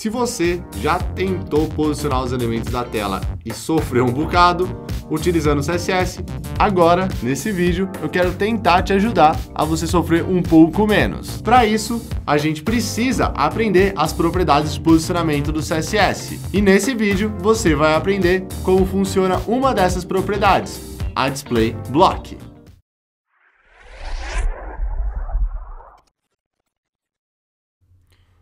Se você já tentou posicionar os elementos da tela e sofreu um bocado utilizando o CSS, agora, nesse vídeo, eu quero tentar te ajudar a você sofrer um pouco menos. Para isso, a gente precisa aprender as propriedades de posicionamento do CSS. E nesse vídeo, você vai aprender como funciona uma dessas propriedades, a Display Block.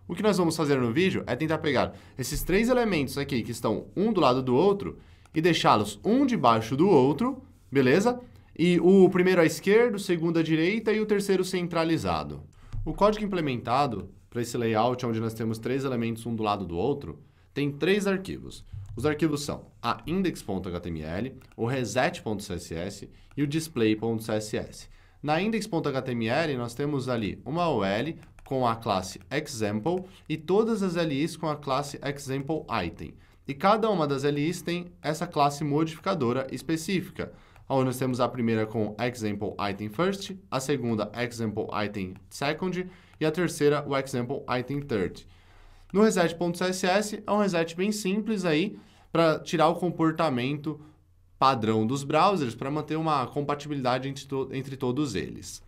O que nós vamos fazer no vídeo é tentar pegar esses três elementos aqui que estão um do lado do outro e deixá-los um debaixo do outro, beleza? E o primeiro à esquerda, o segundo à direita e o terceiro centralizado. O código implementado para esse layout onde nós temos três elementos um do lado do outro tem três arquivos. Os arquivos são a index.html, o reset.css e o display.css. Na index.html, nós temos ali uma OL com a classe example e todas as LIs com a classe example item. E cada uma das LIs tem essa classe modificadora específica, onde nós temos a primeira com example item first, a segunda example item second e a terceira o example item third. No reset.css é um reset bem simples aí para tirar o comportamento padrão dos browsers para manter uma compatibilidade entre, to entre todos eles.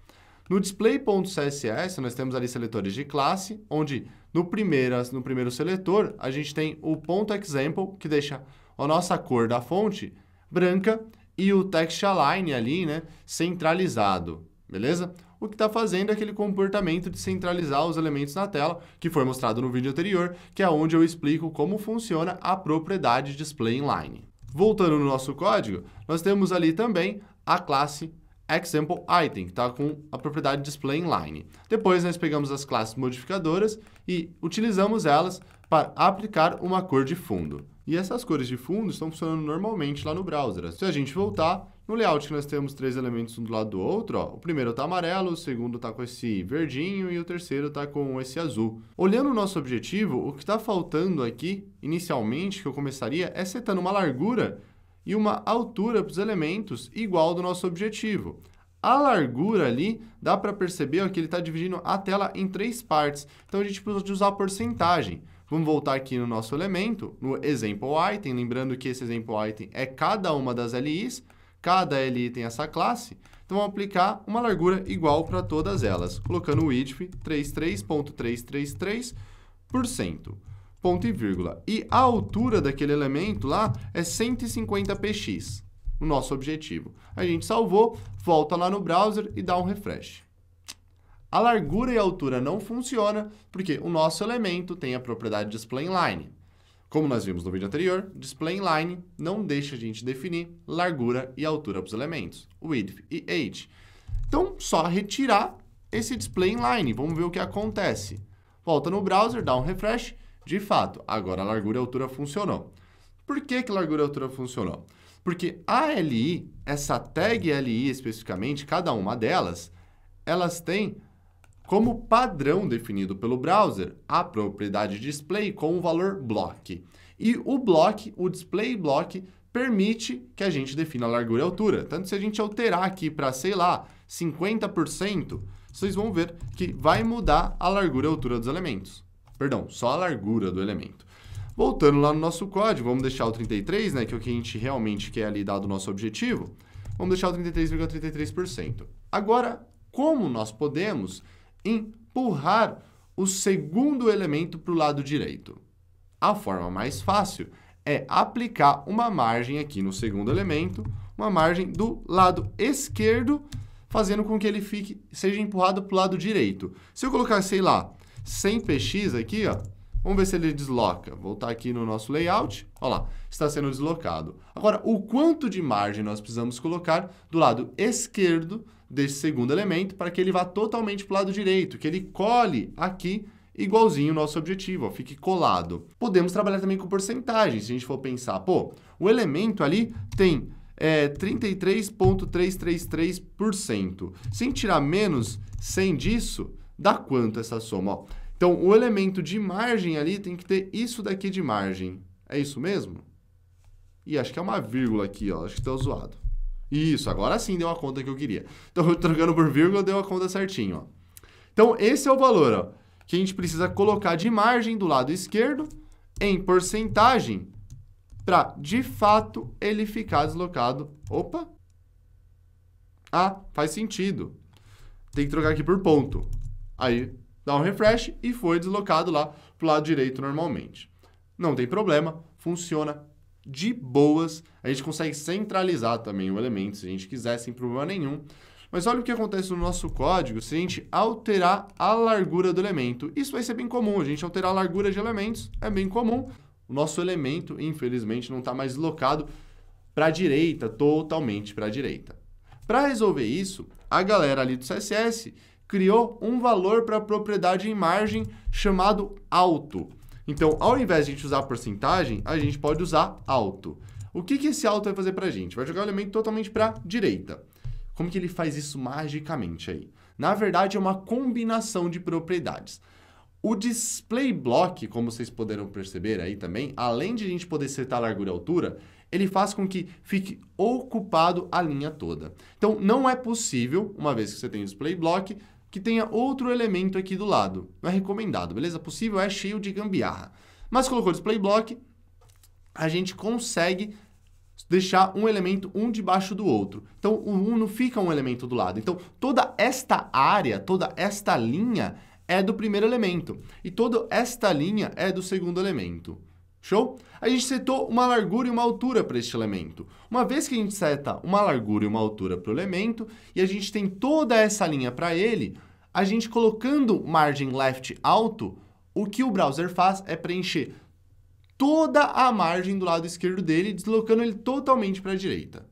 No display.css, nós temos ali seletores de classe, onde no, primeiro no primeiro seletor, a gente tem o ponto .example, que deixa a nossa cor da fonte branca e o text align ali, né, centralizado, beleza? O que está fazendo é aquele comportamento de centralizar os elementos na tela, que foi mostrado no vídeo anterior, que é onde eu explico como funciona a propriedade display inline. Voltando no nosso código, nós temos ali também a classe example item, que está com a propriedade display inline. Depois nós pegamos as classes modificadoras e utilizamos elas para aplicar uma cor de fundo. E essas cores de fundo estão funcionando normalmente lá no browser. Se a gente voltar, no layout que nós temos três elementos um do lado do outro, ó, o primeiro está amarelo, o segundo está com esse verdinho e o terceiro está com esse azul. Olhando o nosso objetivo, o que está faltando aqui, inicialmente, que eu começaria, é setando uma largura e uma altura para os elementos igual ao do nosso objetivo. A largura ali, dá para perceber ó, que ele está dividindo a tela em três partes. Então, a gente precisa de usar a porcentagem. Vamos voltar aqui no nosso elemento, no example item, lembrando que esse example item é cada uma das LIs, cada LI tem essa classe. Então, vamos aplicar uma largura igual para todas elas, colocando o width 33.333% ponto e vírgula. E a altura daquele elemento lá é 150 px, o nosso objetivo. A gente salvou, volta lá no browser e dá um refresh. A largura e a altura não funciona porque o nosso elemento tem a propriedade display inline. Como nós vimos no vídeo anterior, display inline não deixa a gente definir largura e altura para os elementos, width e height. Então, só retirar esse display inline. Vamos ver o que acontece. Volta no browser, dá um refresh de fato, agora a largura e a altura funcionou. Por que, que largura e altura funcionou? Porque a LI, essa tag LI especificamente, cada uma delas, elas têm como padrão definido pelo browser a propriedade display com o valor block. E o block, o display block, permite que a gente defina a largura e a altura. Tanto se a gente alterar aqui para, sei lá, 50%, vocês vão ver que vai mudar a largura e a altura dos elementos. Perdão, só a largura do elemento. Voltando lá no nosso código, vamos deixar o 33, né, que é o que a gente realmente quer ali dado o nosso objetivo. Vamos deixar o 33,33%. ,33%. Agora, como nós podemos empurrar o segundo elemento para o lado direito? A forma mais fácil é aplicar uma margem aqui no segundo elemento, uma margem do lado esquerdo, fazendo com que ele fique seja empurrado para o lado direito. Se eu colocar, sei lá, sem px aqui, ó, vamos ver se ele desloca. Voltar aqui no nosso layout, olha lá, está sendo deslocado. Agora, o quanto de margem nós precisamos colocar do lado esquerdo desse segundo elemento para que ele vá totalmente para o lado direito, que ele cole aqui igualzinho o nosso objetivo, ó, fique colado. Podemos trabalhar também com porcentagem, se a gente for pensar, pô, o elemento ali tem é, 33,333%. Se a gente tirar menos 100 disso, dá quanto essa soma? Ó? Então, o elemento de margem ali tem que ter isso daqui de margem. É isso mesmo? E acho que é uma vírgula aqui, ó. acho que está zoado. Isso, agora sim deu a conta que eu queria. Então, trocando por vírgula, deu a conta certinho. Ó. Então, esse é o valor ó, que a gente precisa colocar de margem do lado esquerdo em porcentagem para, de fato, ele ficar deslocado. Opa! Ah, faz sentido. Tem que trocar aqui por ponto. Aí dá um refresh e foi deslocado lá para o lado direito normalmente. Não tem problema, funciona de boas. A gente consegue centralizar também o elemento se a gente quiser, sem problema nenhum. Mas olha o que acontece no nosso código se a gente alterar a largura do elemento. Isso vai ser bem comum, a gente alterar a largura de elementos é bem comum. O nosso elemento, infelizmente, não está mais deslocado para a direita, totalmente para a direita. Para resolver isso, a galera ali do CSS criou um valor para a propriedade em margem chamado alto. Então, ao invés de a gente usar porcentagem, a gente pode usar alto. O que, que esse alto vai fazer para a gente? Vai jogar o elemento totalmente para direita. Como que ele faz isso magicamente aí? Na verdade, é uma combinação de propriedades. O display block, como vocês poderão perceber aí também, além de a gente poder setar largura e altura, ele faz com que fique ocupado a linha toda. Então, não é possível, uma vez que você tem o display block, que tenha outro elemento aqui do lado. Não é recomendado, beleza? Possível é cheio de gambiarra. Mas colocou display block, a gente consegue deixar um elemento um debaixo do outro. Então, o 1 um não fica um elemento do lado. Então, toda esta área, toda esta linha é do primeiro elemento. E toda esta linha é do segundo elemento. Show? A gente setou uma largura e uma altura para este elemento. Uma vez que a gente seta uma largura e uma altura para o elemento, e a gente tem toda essa linha para ele, a gente colocando margem left alto, o que o browser faz é preencher toda a margem do lado esquerdo dele, deslocando ele totalmente para a direita.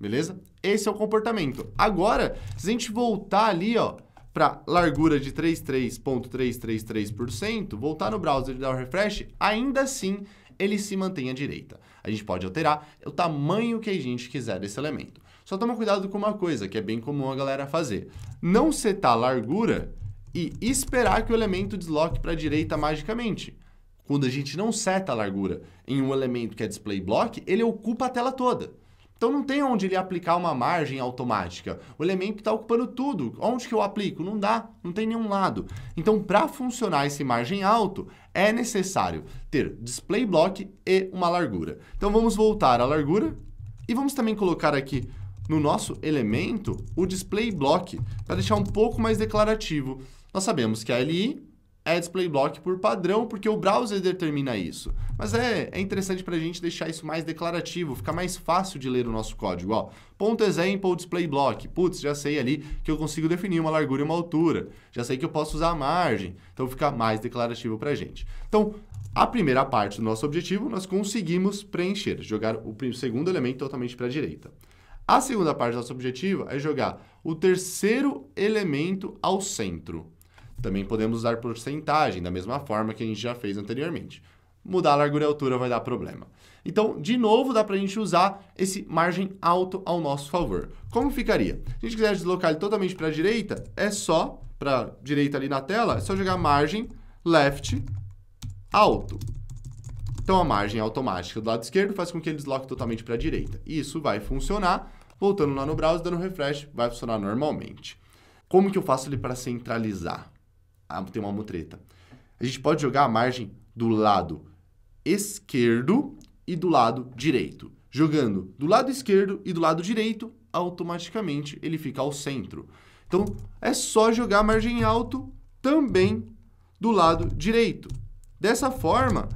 Beleza? Esse é o comportamento. Agora, se a gente voltar ali, ó, para largura de 33,333%, voltar no browser e dar o refresh, ainda assim ele se mantém à direita. A gente pode alterar o tamanho que a gente quiser desse elemento. Só toma cuidado com uma coisa, que é bem comum a galera fazer. Não setar a largura e esperar que o elemento desloque para a direita magicamente. Quando a gente não seta a largura em um elemento que é display block, ele ocupa a tela toda. Então não tem onde ele aplicar uma margem automática. O elemento está ocupando tudo. Onde que eu aplico? Não dá, não tem nenhum lado. Então, para funcionar esse margem alto, é necessário ter display block e uma largura. Então vamos voltar à largura e vamos também colocar aqui no nosso elemento o display block para deixar um pouco mais declarativo. Nós sabemos que a LI é display block por padrão, porque o browser determina isso. Mas é, é interessante para a gente deixar isso mais declarativo, fica mais fácil de ler o nosso código. Ó, ponto example display block. Putz, já sei ali que eu consigo definir uma largura e uma altura. Já sei que eu posso usar a margem. Então fica mais declarativo para a gente. Então, a primeira parte do nosso objetivo nós conseguimos preencher, jogar o segundo elemento totalmente para a direita. A segunda parte do nosso objetivo é jogar o terceiro elemento ao centro. Também podemos usar porcentagem, da mesma forma que a gente já fez anteriormente. Mudar a largura e a altura vai dar problema. Então, de novo, dá para a gente usar esse margem alto ao nosso favor. Como ficaria? Se a gente quiser deslocar ele totalmente para a direita, é só, para direita ali na tela, é só jogar margem left alto. Então, a margem automática do lado esquerdo faz com que ele desloque totalmente para a direita. Isso vai funcionar. Voltando lá no browser, dando refresh, vai funcionar normalmente. Como que eu faço ele para centralizar? Ah, tem uma mutreta. A gente pode jogar a margem do lado esquerdo e do lado direito. Jogando do lado esquerdo e do lado direito, automaticamente ele fica ao centro. Então, é só jogar a margem alto também do lado direito. Dessa forma,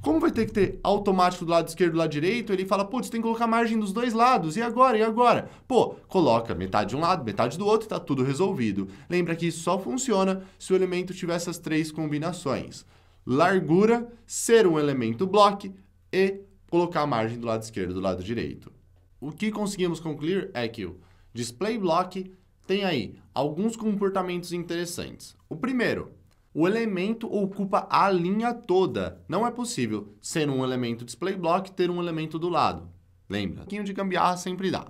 como vai ter que ter automático do lado esquerdo e do lado direito, ele fala, putz, tem que colocar margem dos dois lados, e agora, e agora? Pô, coloca metade de um lado, metade do outro, tá tudo resolvido. Lembra que isso só funciona se o elemento tiver essas três combinações. Largura, ser um elemento block e colocar a margem do lado esquerdo e do lado direito. O que conseguimos concluir é que o display block tem aí alguns comportamentos interessantes. O primeiro, o elemento ocupa a linha toda. Não é possível ser um elemento display block ter um elemento do lado. Lembra? Um pouquinho de gambiarra sempre dá.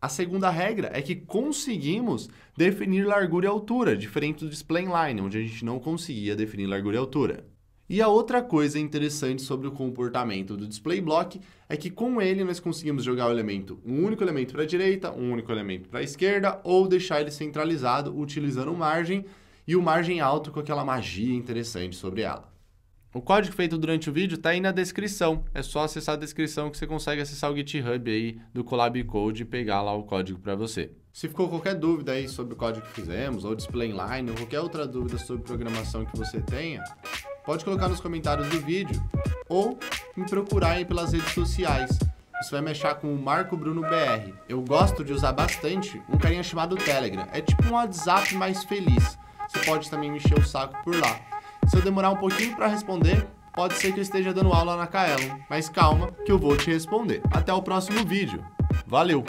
A segunda regra é que conseguimos definir largura e altura, diferente do display inline, onde a gente não conseguia definir largura e altura. E a outra coisa interessante sobre o comportamento do display block é que com ele nós conseguimos jogar o elemento, um único elemento para a direita, um único elemento para a esquerda, ou deixar ele centralizado utilizando margem e o margem alto com aquela magia interessante sobre ela. O código feito durante o vídeo está aí na descrição. É só acessar a descrição que você consegue acessar o GitHub aí do Collab Code e pegar lá o código para você. Se ficou qualquer dúvida aí sobre o código que fizemos, ou display inline, ou qualquer outra dúvida sobre programação que você tenha, pode colocar nos comentários do vídeo ou me procurar aí pelas redes sociais. Isso vai mexer com o Marco Bruno BR. Eu gosto de usar bastante um carinha chamado Telegram. É tipo um WhatsApp mais feliz você pode também me encher o saco por lá. Se eu demorar um pouquinho para responder, pode ser que eu esteja dando aula na Kaelon, mas calma que eu vou te responder. Até o próximo vídeo. Valeu!